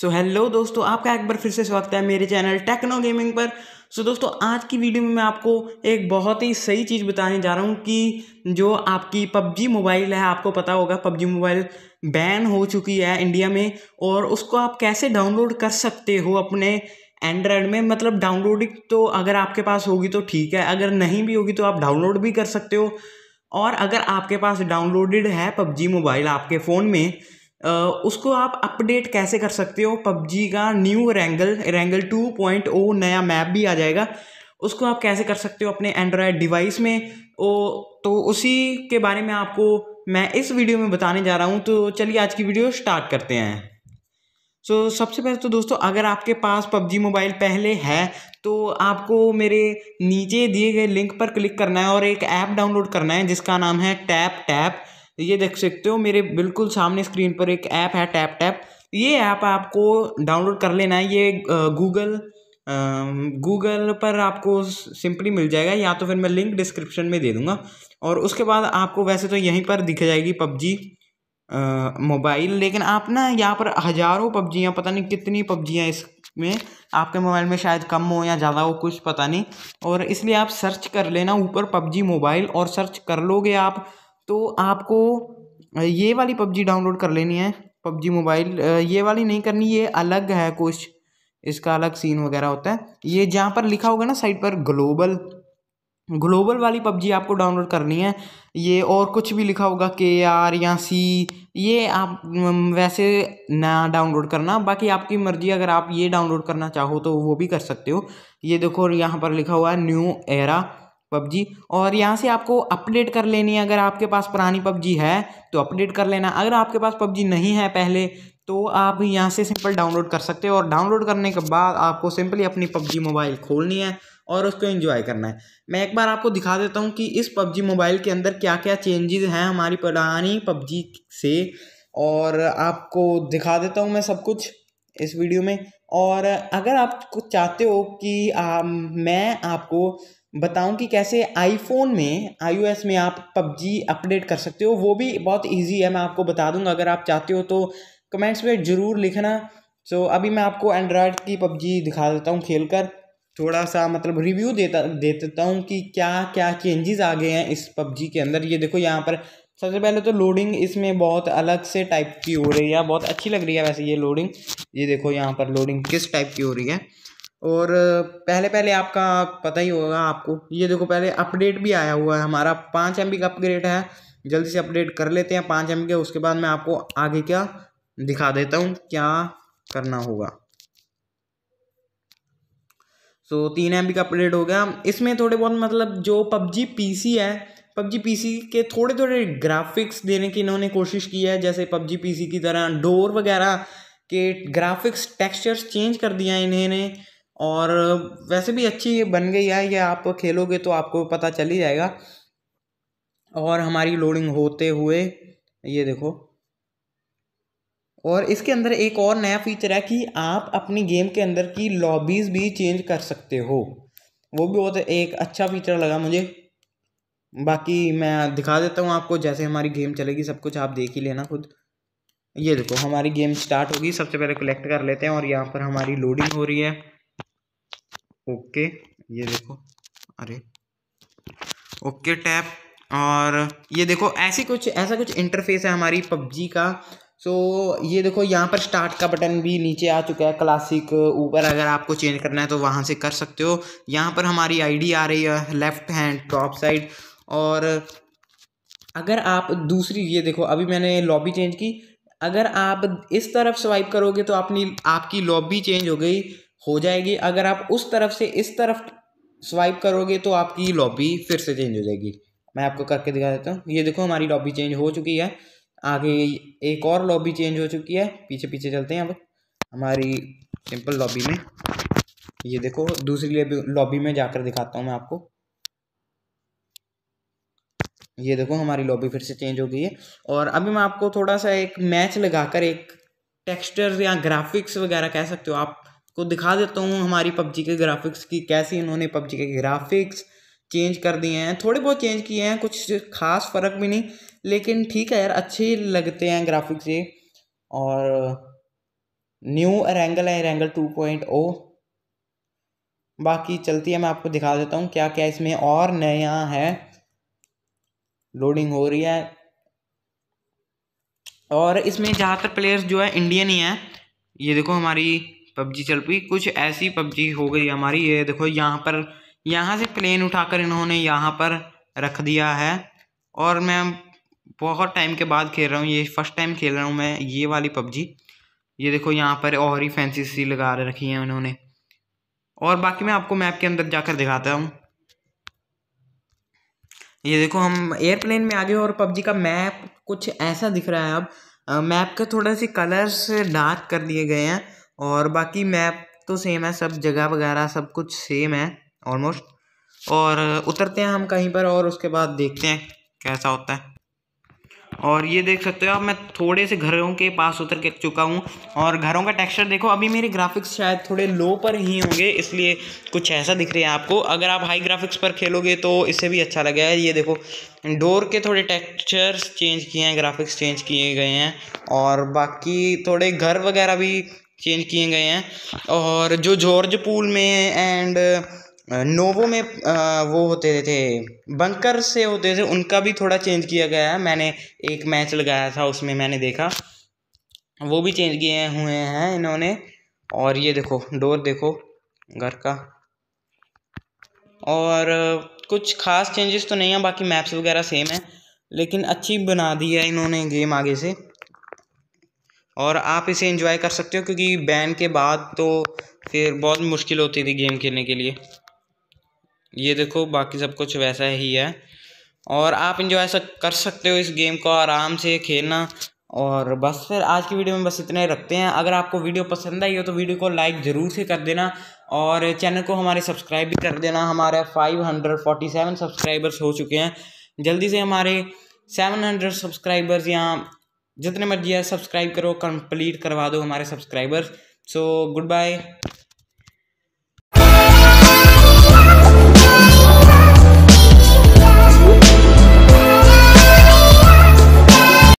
सो so, hello दोस्तों आपका एक बार फिर से स्वागत है मेरे चैनल टेक्नो गेमिंग पर सो so, दोस्तों आज की वीडियो में मैं आपको एक बहुत ही सही चीज़ बताने जा रहा हूँ कि जो आपकी पबजी मोबाइल है आपको पता होगा पबजी मोबाइल बैन हो चुकी है इंडिया में और उसको आप कैसे डाउनलोड कर सकते हो अपने एंड्रॉयड में मतलब डाउनलोडिंग तो अगर आपके पास होगी तो ठीक है अगर नहीं भी होगी तो आप डाउनलोड भी कर सकते हो और अगर आपके पास डाउनलोडेड है पबजी मोबाइल आपके फ़ोन में उसको आप अपडेट कैसे कर सकते हो पबजी का new Erangel Erangel two point O नया मैप भी आ जाएगा उसको आप कैसे कर सकते हो अपने एंड्रॉयड डिवाइस में ओ तो उसी के बारे में आपको मैं इस वीडियो में बताने जा रहा हूँ तो चलिए आज की वीडियो स्टार्ट करते हैं सो so, सबसे पहले तो दोस्तों अगर आपके पास पबजी मोबाइल पहले है तो आपको मेरे नीचे दिए गए लिंक पर क्लिक करना है और एक ऐप डाउनलोड करना है जिसका नाम है टैप टैप ये देख सकते हो मेरे बिल्कुल सामने स्क्रीन पर एक ऐप है टैप टैप ये ऐप आपको डाउनलोड कर लेना है ये गूगल गूगल पर आपको सिंपली मिल जाएगा या तो फिर मैं लिंक डिस्क्रिप्शन में दे दूंगा और उसके बाद आपको वैसे तो यहीं पर दिख जाएगी पबजी मोबाइल लेकिन आप ना यहाँ पर हज़ारों पबजियाँ पता नहीं कितनी पबजियाँ इसमें आपके मोबाइल में शायद कम हो या ज़्यादा हो कुछ पता नहीं और इसलिए आप सर्च कर लेना ऊपर पबजी मोबाइल और सर्च कर लोगे आप तो आपको ये वाली पबजी डाउनलोड कर लेनी है पबजी मोबाइल ये वाली नहीं करनी ये अलग है कुछ इसका अलग सीन वगैरह होता है ये जहाँ पर लिखा होगा ना साइट पर ग्लोबल ग्लोबल वाली पबजी आपको डाउनलोड करनी है ये और कुछ भी लिखा होगा के आर या सी ये आप वैसे ना डाउनलोड करना बाकी आपकी मर्ज़ी अगर आप ये डाउनलोड करना चाहो तो वो भी कर सकते हो ये देखो यहाँ पर लिखा हुआ है न्यू एरा पबजी और यहाँ से आपको अपडेट कर लेनी है अगर आपके पास पुरानी पबजी है तो अपडेट कर लेना अगर आपके पास पबजी नहीं है पहले तो आप यहाँ से सिंपल डाउनलोड कर सकते हो और डाउनलोड करने के बाद आपको सिंपली अपनी पबजी मोबाइल खोलनी है और उसको एंजॉय करना है मैं एक बार आपको दिखा देता हूँ कि इस पबजी मोबाइल के अंदर क्या क्या चेंजेस हैं हमारी पुरानी पबजी से और आपको दिखा देता हूँ मैं सब कुछ इस वीडियो में और अगर आप कुछ चाहते हो कि आ, मैं आपको बताऊं कि कैसे आईफोन में आई में आप पबजी अपडेट कर सकते हो वो भी बहुत ईजी है मैं आपको बता दूंगा अगर आप चाहते हो तो कमेंट्स में ज़रूर लिखना सो so, अभी मैं आपको एंड्रॉयड की पबजी दिखा देता हूँ खेल कर थोड़ा सा मतलब रिव्यू देता दे देता हूँ कि क्या क्या चेंजेस आ गए हैं इस पबजी के अंदर ये देखो यहाँ पर सबसे पहले तो लोडिंग इसमें बहुत अलग से टाइप की हो रही है बहुत अच्छी लग रही है वैसे ये लोडिंग ये देखो यहाँ पर लोडिंग किस टाइप की हो रही है और पहले पहले आपका पता ही होगा आपको ये देखो पहले अपडेट भी आया हुआ है हमारा पाँच एम का अपग्रेड है जल्दी से अपडेट कर लेते हैं पाँच एम के उसके बाद मैं आपको आगे क्या दिखा देता हूँ क्या करना होगा सो तो तीन एम का अपडेट हो गया इसमें थोड़े बहुत मतलब जो पबजी पी है पबजी पी के थोड़े थोड़े ग्राफिक्स देने की इन्होंने कोशिश की है जैसे पबजी पी की तरह डोर वगैरह के ग्राफिक्स टेक्सचर्स चेंज कर दिया इन्होंने और वैसे भी अच्छी बन गई है ये आप खेलोगे तो आपको पता चल ही जाएगा और हमारी लोडिंग होते हुए ये देखो और इसके अंदर एक और नया फीचर है कि आप अपनी गेम के अंदर की लॉबीज़ भी चेंज कर सकते हो वो भी बहुत एक अच्छा फीचर लगा मुझे बाकी मैं दिखा देता हूँ आपको जैसे हमारी गेम चलेगी सब कुछ आप देख ही लेना खुद ये देखो हमारी गेम स्टार्ट होगी सबसे पहले कलेक्ट कर लेते हैं और यहाँ पर हमारी लोडिंग हो रही है ओके ये देखो अरे ओके टैप और ये देखो ऐसी कुछ ऐसा कुछ इंटरफेस है हमारी पबजी का सो so, ये देखो यहाँ पर स्टार्ट का बटन भी नीचे आ चुका है क्लासिक ऊपर अगर आपको चेंज करना है तो वहाँ से कर सकते हो यहाँ पर हमारी आईडी आ रही है लेफ्ट हैंड टॉप साइड और अगर आप दूसरी ये देखो अभी मैंने लॉबी चेंज की अगर आप इस तरफ स्वाइप करोगे तो अपनी आपकी लॉबी चेंज हो गई हो जाएगी अगर आप उस तरफ से इस तरफ स्वाइप करोगे तो आपकी लॉबी फिर से चेंज हो जाएगी मैं आपको करके दिखा देता हूँ ये देखो हमारी लॉबी चेंज हो चुकी है आगे एक और लॉबी चेंज हो चुकी है पीछे पीछे चलते हैं अब हमारी सिंपल लॉबी में ये देखो दूसरी लॉबी में जाकर दिखाता हूँ मैं आपको ये देखो हमारी लॉबी फिर से चेंज हो गई है और अभी मैं आपको थोड़ा सा एक मैच लगाकर एक टेक्सचर या ग्राफिक्स वगैरह कह सकते हो आप को दिखा देता हूँ हमारी पबजी के ग्राफिक्स की कैसी इन्होंने पबजी के ग्राफिक्स चेंज कर दिए हैं थोड़े बहुत चेंज किए हैं कुछ खास फ़र्क भी नहीं लेकिन ठीक है यार अच्छे लगते हैं ग्राफिक्स ये और न्यू अरेंगल है अरेंगल टू पॉइंट ओ बाकी चलती है मैं आपको दिखा देता हूँ क्या क्या इसमें और नया है लोडिंग हो रही है और इसमें ज़्यादातर प्लेयर्स जो है इंडियन ही हैं ये देखो हमारी पबजी चल पी कुछ ऐसी पबजी हो गई हमारी ये देखो यहाँ पर यहाँ से प्लेन उठाकर इन्होंने यहाँ पर रख दिया है और मैं बहुत टाइम के बाद खेल रहा हूँ ये फर्स्ट टाइम खेल रहा हूँ मैं ये वाली पबजी ये देखो यहाँ पर और ही फैंसी सी लगा रखी है उन्होंने और बाकी मैं आपको मैप के अंदर जाकर दिखाता हूँ ये देखो हम एयरप्लेन में आ गए और पबजी का मैप कुछ ऐसा दिख रहा है अब मैप के थोड़े से कलर्स डार्क कर दिए गए हैं और बाकी मैप तो सेम है सब जगह वगैरह सब कुछ सेम है ऑलमोस्ट और उतरते हैं हम कहीं पर और उसके बाद देखते हैं कैसा होता है और ये देख सकते हो आप मैं थोड़े से घरों के पास उतर के चुका हूँ और घरों का टेक्सचर देखो अभी मेरे ग्राफिक्स शायद थोड़े लो पर ही होंगे इसलिए कुछ ऐसा दिख रहा है आपको अगर आप हाई ग्राफिक्स पर खेलोगे तो इससे भी अच्छा लगेगा ये देखो डोर के थोड़े टेक्सचर्स चेंज किए हैं ग्राफिक्स चेंज किए गए हैं और बाकी थोड़े घर वगैरह भी चेंज किए गए हैं और जो जॉर्ज पूल में एंड नोवो में वो होते थे बंकर से होते थे उनका भी थोड़ा चेंज किया गया है मैंने एक मैच लगाया था उसमें मैंने देखा वो भी चेंज किए हुए हैं इन्होंने और ये देखो डोर देखो घर का और कुछ खास चेंजेस तो नहीं है बाकी मैप्स वगैरह सेम है लेकिन अच्छी बना दी है इन्होंने गेम आगे से और आप इसे इंजॉय कर सकते हो क्योंकि बैन के बाद तो फिर बहुत मुश्किल होती थी गेम खेलने के लिए ये देखो बाकी सब कुछ वैसा ही है और आप इंजॉय सक, कर सकते हो इस गेम को आराम से खेलना और बस फिर आज की वीडियो में बस इतना ही रखते हैं अगर आपको वीडियो पसंद आई हो तो वीडियो को लाइक ज़रूर से कर देना और चैनल को हमारे सब्सक्राइब भी कर देना हमारे 547 सब्सक्राइबर्स हो चुके हैं जल्दी से हमारे 700 सब्सक्राइबर्स या जितने मर्जी है सब्सक्राइब करो कंप्लीट करवा दो हमारे सब्सक्राइबर्स सो गुड बाय